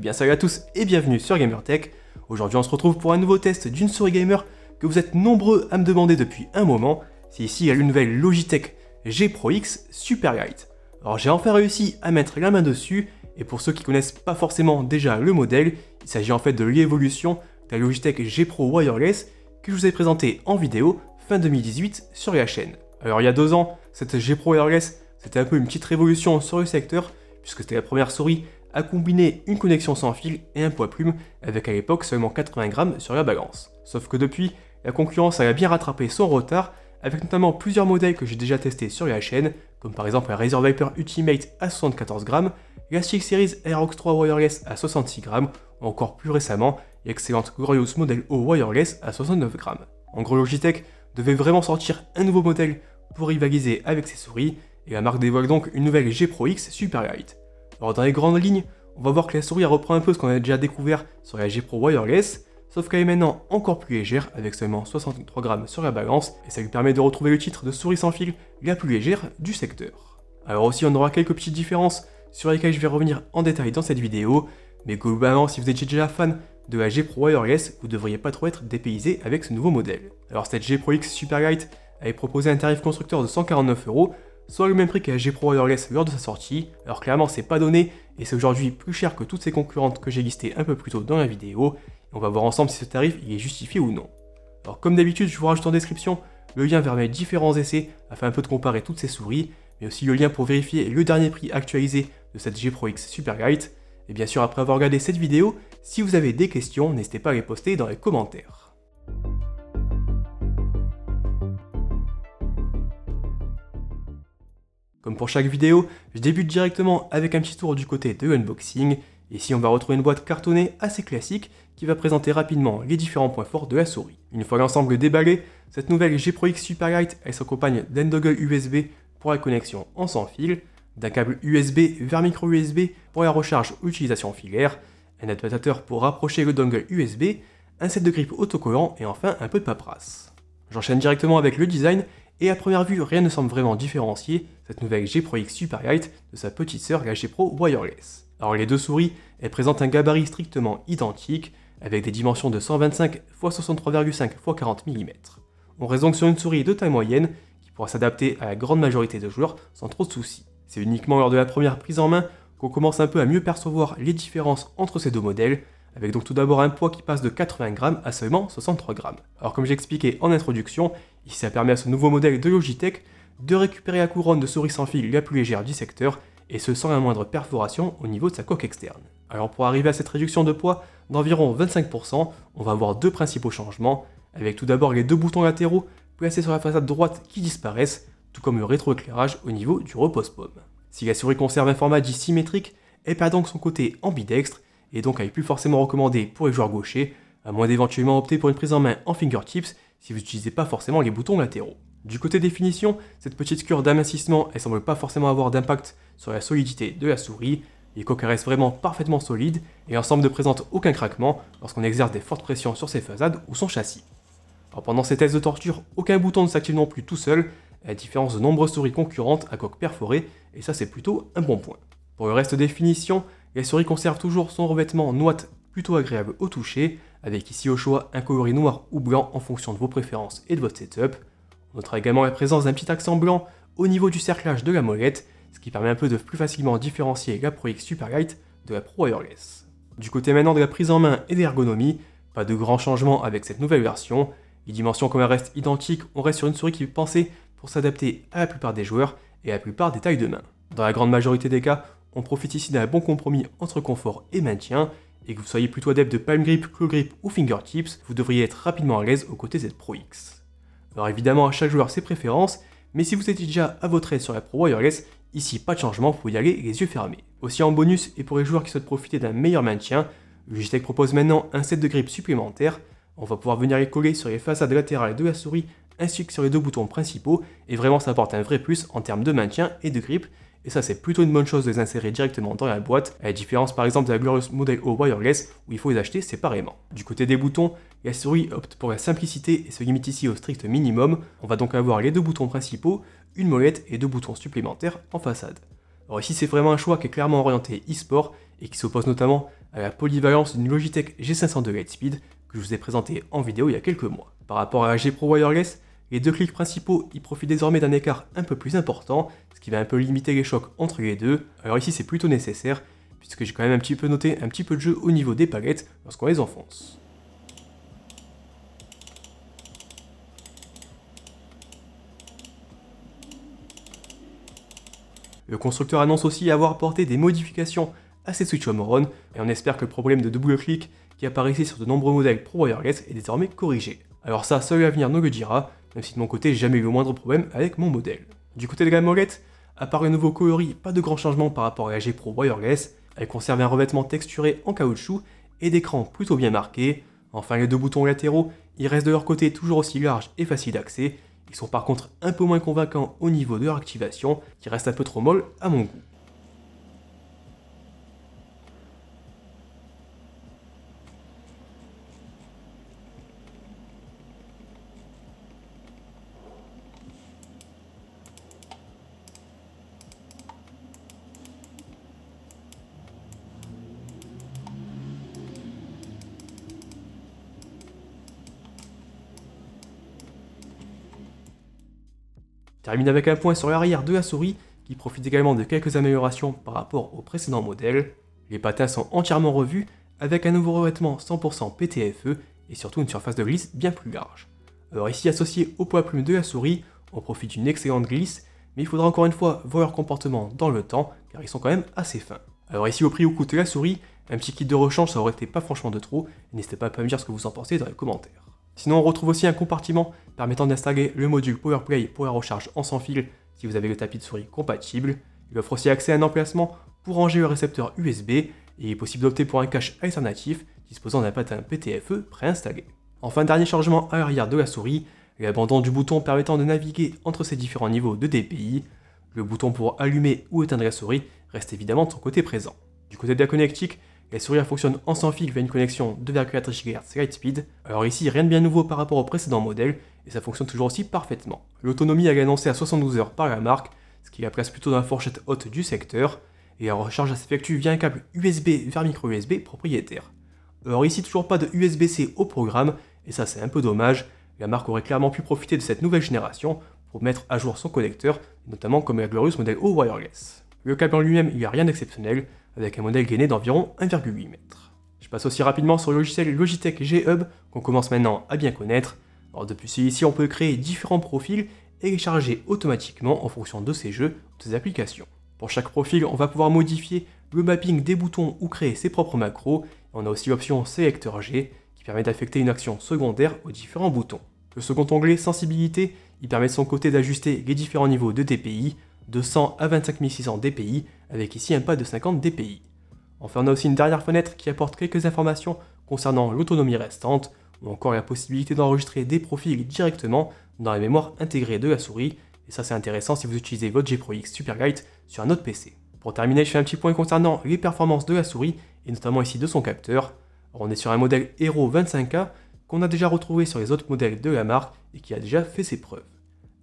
Eh bien salut à tous et bienvenue sur GamerTech. Aujourd'hui on se retrouve pour un nouveau test d'une souris gamer que vous êtes nombreux à me demander depuis un moment. C'est ici la nouvelle Logitech G Pro X Superlight. Alors j'ai enfin réussi à mettre la main dessus et pour ceux qui connaissent pas forcément déjà le modèle, il s'agit en fait de l'évolution de la Logitech G Pro Wireless que je vous ai présenté en vidéo fin 2018 sur la chaîne. Alors il y a deux ans, cette G Pro Wireless c'était un peu une petite révolution sur le secteur puisque c'était la première souris a combiné une connexion sans fil et un poids plume avec à l'époque seulement 80 grammes sur la balance. Sauf que depuis, la concurrence a bien rattrapé son retard avec notamment plusieurs modèles que j'ai déjà testés sur la chaîne, comme par exemple la Razer Viper Ultimate à 74 grammes, la Six Series Aerox 3 Wireless à 66 grammes, ou encore plus récemment, l'excellente Glorious Model O Wireless à 69 grammes. En gros, Logitech devait vraiment sortir un nouveau modèle pour rivaliser avec ses souris, et la marque dévoile donc une nouvelle G Pro X Superlight. Alors dans les grandes lignes, on va voir que la souris reprend un peu ce qu'on a déjà découvert sur la G Pro Wireless, sauf qu'elle est maintenant encore plus légère avec seulement 63 grammes sur la balance et ça lui permet de retrouver le titre de souris sans fil la plus légère du secteur. Alors aussi on aura quelques petites différences sur lesquelles je vais revenir en détail dans cette vidéo, mais globalement si vous étiez déjà fan de la G Pro Wireless, vous devriez pas trop être dépaysé avec ce nouveau modèle. Alors cette G Pro X Super Lite avait proposé un tarif constructeur de 149 euros soit le même prix que la G Pro Wireless lors de sa sortie, alors clairement c'est pas donné et c'est aujourd'hui plus cher que toutes ses concurrentes que j'ai listées un peu plus tôt dans la vidéo, et on va voir ensemble si ce tarif y est justifié ou non. Alors comme d'habitude je vous rajoute en description le lien vers mes différents essais afin un peu de comparer toutes ces souris, mais aussi le lien pour vérifier le dernier prix actualisé de cette G Pro X Superlight. Et bien sûr après avoir regardé cette vidéo, si vous avez des questions n'hésitez pas à les poster dans les commentaires. Comme pour chaque vidéo, je débute directement avec un petit tour du côté de unboxing, Ici, on va retrouver une boîte cartonnée assez classique qui va présenter rapidement les différents points forts de la souris. Une fois l'ensemble déballé, cette nouvelle G Pro X Superlight, elle s'accompagne d'un dongle USB pour la connexion en sans fil, d'un câble USB vers micro USB pour la recharge ou utilisation filaire, un adaptateur pour rapprocher le dongle USB, un set de grip autocollant et enfin un peu de paperasse. J'enchaîne directement avec le design et à première vue rien ne semble vraiment différencier cette nouvelle G Pro X Super de sa petite sœur la G Pro Wireless. Alors les deux souris, elles présentent un gabarit strictement identique, avec des dimensions de 125 x 63,5 x 40 mm. On reste donc sur une souris de taille moyenne qui pourra s'adapter à la grande majorité de joueurs sans trop de soucis. C'est uniquement lors de la première prise en main qu'on commence un peu à mieux percevoir les différences entre ces deux modèles, avec donc tout d'abord un poids qui passe de 80 grammes à seulement 63 grammes. Alors comme j'expliquais en introduction, ici ça permet à ce nouveau modèle de Logitech de récupérer la couronne de souris sans fil la plus légère du secteur, et ce sans la moindre perforation au niveau de sa coque externe. Alors pour arriver à cette réduction de poids d'environ 25%, on va avoir deux principaux changements, avec tout d'abord les deux boutons latéraux placés sur la façade droite qui disparaissent, tout comme le rétroéclairage au niveau du repose-pomme. Si la souris conserve un format dit symétrique elle perd donc son côté ambidextre, et donc elle est plus forcément recommandée pour les joueurs gauchers, à moins d'éventuellement opter pour une prise en main en fingertips si vous n'utilisez pas forcément les boutons latéraux. Du côté définition, cette petite cure d'amincissement, elle semble pas forcément avoir d'impact sur la solidité de la souris, les coques restent vraiment parfaitement solides et ensemble ne présente aucun craquement lorsqu'on exerce des fortes pressions sur ses façades ou son châssis. pendant ces tests de torture, aucun bouton ne s'active non plus tout seul, à la différence de nombreuses souris concurrentes à coque perforées, et ça c'est plutôt un bon point. Pour le reste des finitions, la souris conserve toujours son revêtement noite plutôt agréable au toucher, avec ici au choix un coloris noir ou blanc en fonction de vos préférences et de votre setup. On notera également la présence d'un petit accent blanc au niveau du cerclage de la molette, ce qui permet un peu de plus facilement différencier la Pro X Superlight de la Pro Wireless. Du côté maintenant de la prise en main et de l'ergonomie, pas de grands changements avec cette nouvelle version, les dimensions comme elles restent identiques, on reste sur une souris qui est pensée pour s'adapter à la plupart des joueurs et à la plupart des tailles de main. Dans la grande majorité des cas, on profite ici d'un bon compromis entre confort et maintien, et que vous soyez plutôt adepte de palm grip, claw grip ou fingertips, vous devriez être rapidement à l'aise aux côtés de cette Pro X. Alors évidemment, à chaque joueur ses préférences, mais si vous étiez déjà à votre aise sur la Pro Wireless, ici pas de changement, vous pouvez y aller les yeux fermés. Aussi en bonus, et pour les joueurs qui souhaitent profiter d'un meilleur maintien, Logitech propose maintenant un set de grip supplémentaire, on va pouvoir venir les coller sur les façades latérales de la souris ainsi que sur les deux boutons principaux, et vraiment ça apporte un vrai plus en termes de maintien et de grip, et ça c'est plutôt une bonne chose de les insérer directement dans la boîte, à la différence par exemple de la Glorious Model O wireless où il faut les acheter séparément. Du côté des boutons, la souris opte pour la simplicité et se limite ici au strict minimum, on va donc avoir les deux boutons principaux, une molette et deux boutons supplémentaires en façade. Alors ici c'est vraiment un choix qui est clairement orienté e-sport et qui s'oppose notamment à la polyvalence d'une Logitech G500 de Lightspeed que je vous ai présenté en vidéo il y a quelques mois. Par rapport à la G Pro Wireless, les deux clics principaux y profitent désormais d'un écart un peu plus important, ce qui va un peu limiter les chocs entre les deux. Alors ici c'est plutôt nécessaire, puisque j'ai quand même un petit peu noté un petit peu de jeu au niveau des palettes lorsqu'on les enfonce. Le constructeur annonce aussi avoir apporté des modifications à ses Switch Home et on espère que le problème de double clic qui apparaissait sur de nombreux modèles Pro Wireless est désormais corrigé. Alors ça, seul venir nous le dira, même si de mon côté, j'ai jamais eu le moindre problème avec mon modèle. Du côté de la molette, à part le nouveau coloris, pas de grand changement par rapport à la G Pro Wireless, elle conserve un revêtement texturé en caoutchouc et d'écran plutôt bien marqué. Enfin, les deux boutons latéraux, ils restent de leur côté toujours aussi larges et faciles d'accès. Ils sont par contre un peu moins convaincants au niveau de leur activation, qui reste un peu trop molle à mon goût. termine avec un point sur l'arrière de la souris qui profite également de quelques améliorations par rapport au précédent modèle. Les patins sont entièrement revus avec un nouveau revêtement 100% PTFE et surtout une surface de glisse bien plus large. Alors ici associé au poids plume de la souris, on profite d'une excellente glisse, mais il faudra encore une fois voir leur comportement dans le temps car ils sont quand même assez fins. Alors ici au prix où coûte la souris, un petit kit de rechange ça aurait été pas franchement de trop, n'hésitez pas à me dire ce que vous en pensez dans les commentaires. Sinon, on retrouve aussi un compartiment permettant d'installer le module PowerPlay pour la recharge en sans fil si vous avez le tapis de souris compatible. Il offre aussi accès à un emplacement pour ranger le récepteur USB et il est possible d'opter pour un cache alternatif disposant d'un patin PTFE préinstallé. Enfin, dernier chargement à l'arrière de la souris, l'abandon du bouton permettant de naviguer entre ces différents niveaux de DPI. Le bouton pour allumer ou éteindre la souris reste évidemment de son côté présent. Du côté de la connectique, les sourires fonctionnent en sans fil via une connexion 2,4 GHz Lightspeed. Alors ici, rien de bien nouveau par rapport au précédent modèle, et ça fonctionne toujours aussi parfaitement. L'autonomie est annoncée à 72 heures par la marque, ce qui la place plutôt dans la fourchette haute du secteur, et la recharge s'effectue via un câble USB vers micro USB propriétaire. Alors ici, toujours pas de USB-C au programme, et ça c'est un peu dommage, la marque aurait clairement pu profiter de cette nouvelle génération pour mettre à jour son connecteur, notamment comme la Glorious modèle au wireless. Le câble en lui-même, il n'y a rien d'exceptionnel, avec un modèle gainé d'environ 1,8 m. Je passe aussi rapidement sur le logiciel Logitech G-Hub qu'on commence maintenant à bien connaître. Alors depuis celui-ci, on peut créer différents profils et les charger automatiquement en fonction de ses jeux ou de ses applications. Pour chaque profil, on va pouvoir modifier le mapping des boutons ou créer ses propres macros. on a aussi l'option Selector G qui permet d'affecter une action secondaire aux différents boutons. Le second onglet Sensibilité, il permet de son côté d'ajuster les différents niveaux de DPI de 100 à 25 dpi, avec ici un pas de 50 dpi. Enfin, on a aussi une dernière fenêtre qui apporte quelques informations concernant l'autonomie restante, ou encore la possibilité d'enregistrer des profils directement dans la mémoire intégrée de la souris, et ça c'est intéressant si vous utilisez votre X Superlight sur un autre PC. Pour terminer, je fais un petit point concernant les performances de la souris, et notamment ici de son capteur. on est sur un modèle Hero 25K qu'on a déjà retrouvé sur les autres modèles de la marque et qui a déjà fait ses preuves.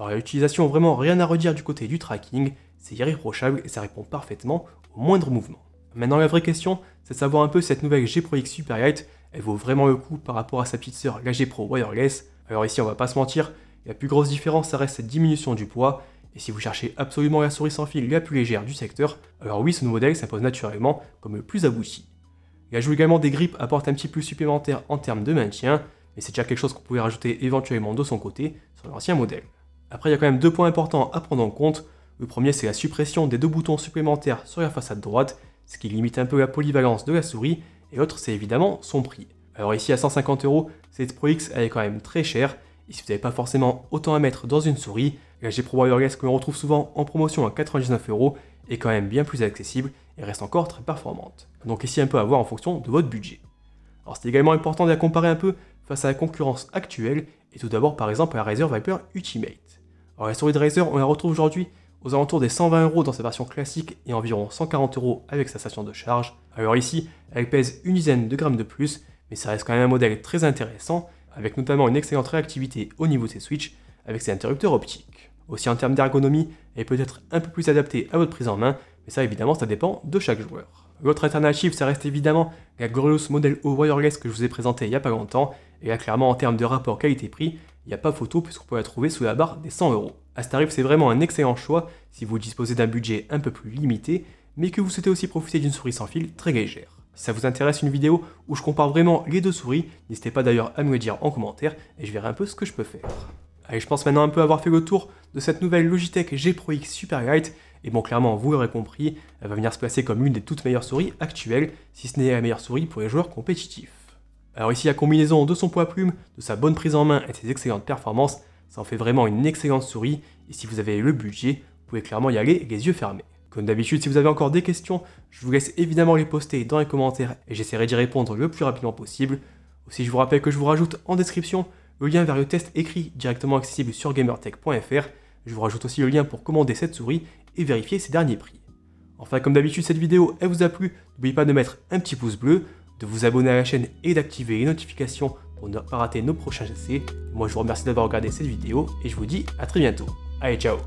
Alors l'utilisation vraiment rien à redire du côté du tracking, c'est irréprochable et ça répond parfaitement au moindre mouvement. Maintenant la vraie question, c'est de savoir un peu cette nouvelle G Pro X Super elle vaut vraiment le coup par rapport à sa petite sœur la G Pro Wireless. Alors ici on va pas se mentir, la plus grosse différence ça reste cette diminution du poids, et si vous cherchez absolument la souris sans fil la plus légère du secteur, alors oui ce nouveau modèle s'impose naturellement comme le plus abouti. L'ajout également des grips apporte un petit plus supplémentaire en termes de maintien, mais c'est déjà quelque chose qu'on pouvait rajouter éventuellement de son côté sur l'ancien modèle. Après, il y a quand même deux points importants à prendre en compte. Le premier, c'est la suppression des deux boutons supplémentaires sur la façade droite, ce qui limite un peu la polyvalence de la souris, et l'autre, c'est évidemment son prix. Alors ici, à 150 euros, cette Pro X, elle est quand même très chère, et si vous n'avez pas forcément autant à mettre dans une souris, la G Pro Wireless que l'on retrouve souvent en promotion à 99 euros est quand même bien plus accessible et reste encore très performante. Donc ici, un peu à voir en fonction de votre budget. Alors c'est également important de la comparer un peu face à la concurrence actuelle, et tout d'abord par exemple la Razer Viper Ultimate. Alors la souris de Razer, on la retrouve aujourd'hui aux alentours des 120 euros dans sa version classique et environ 140 euros avec sa station de charge. Alors ici, elle pèse une dizaine de grammes de plus, mais ça reste quand même un modèle très intéressant, avec notamment une excellente réactivité au niveau de ses switches avec ses interrupteurs optiques. Aussi en termes d'ergonomie, elle peut-être un peu plus adaptée à votre prise en main, mais ça évidemment ça dépend de chaque joueur. L'autre alternative, ça reste évidemment la Model O Wireless que je vous ai présenté il n'y a pas longtemps, et là clairement en termes de rapport qualité-prix, il n'y a pas photo puisqu'on peut la trouver sous la barre des 100 euros. À ce tarif, c'est vraiment un excellent choix si vous disposez d'un budget un peu plus limité, mais que vous souhaitez aussi profiter d'une souris sans fil très légère. Si ça vous intéresse une vidéo où je compare vraiment les deux souris, n'hésitez pas d'ailleurs à me le dire en commentaire et je verrai un peu ce que je peux faire. Allez, je pense maintenant un peu avoir fait le tour de cette nouvelle Logitech G Pro X Superlight et bon, clairement, vous l'aurez compris, elle va venir se placer comme une des toutes meilleures souris actuelles, si ce n'est la meilleure souris pour les joueurs compétitifs. Alors ici, la combinaison de son poids plume, de sa bonne prise en main et de ses excellentes performances, ça en fait vraiment une excellente souris, et si vous avez le budget, vous pouvez clairement y aller les yeux fermés. Comme d'habitude, si vous avez encore des questions, je vous laisse évidemment les poster dans les commentaires et j'essaierai d'y répondre le plus rapidement possible. Aussi, je vous rappelle que je vous rajoute en description le lien vers le test écrit directement accessible sur gamertech.fr je vous rajoute aussi le lien pour commander cette souris et vérifier ses derniers prix. Enfin, comme d'habitude, cette vidéo, elle vous a plu, n'oubliez pas de mettre un petit pouce bleu, de vous abonner à la chaîne et d'activer les notifications pour ne pas rater nos prochains essais. Moi, je vous remercie d'avoir regardé cette vidéo et je vous dis à très bientôt. Allez, ciao